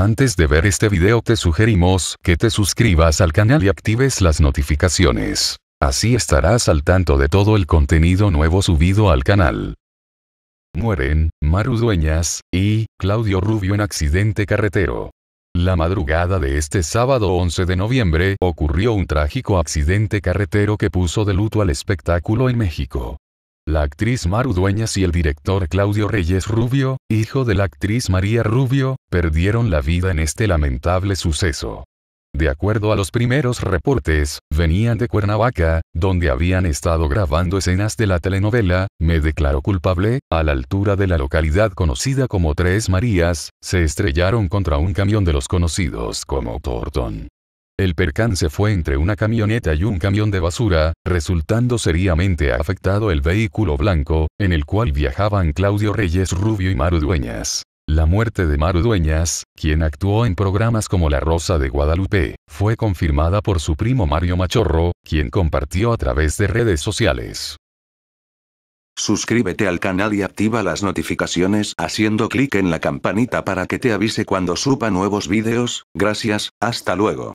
Antes de ver este video te sugerimos que te suscribas al canal y actives las notificaciones. Así estarás al tanto de todo el contenido nuevo subido al canal. Mueren, Maru Dueñas, y, Claudio Rubio en accidente carretero. La madrugada de este sábado 11 de noviembre ocurrió un trágico accidente carretero que puso de luto al espectáculo en México. La actriz Maru Dueñas y el director Claudio Reyes Rubio, hijo de la actriz María Rubio, perdieron la vida en este lamentable suceso. De acuerdo a los primeros reportes, venían de Cuernavaca, donde habían estado grabando escenas de la telenovela, Me declaró culpable, a la altura de la localidad conocida como Tres Marías, se estrellaron contra un camión de los conocidos como Tortón. El percance fue entre una camioneta y un camión de basura, resultando seriamente afectado el vehículo blanco, en el cual viajaban Claudio Reyes Rubio y Maru Dueñas. La muerte de Maru Dueñas, quien actuó en programas como La Rosa de Guadalupe, fue confirmada por su primo Mario Machorro, quien compartió a través de redes sociales. Suscríbete al canal y activa las notificaciones haciendo clic en la campanita para que te avise cuando suba nuevos videos. gracias, hasta luego.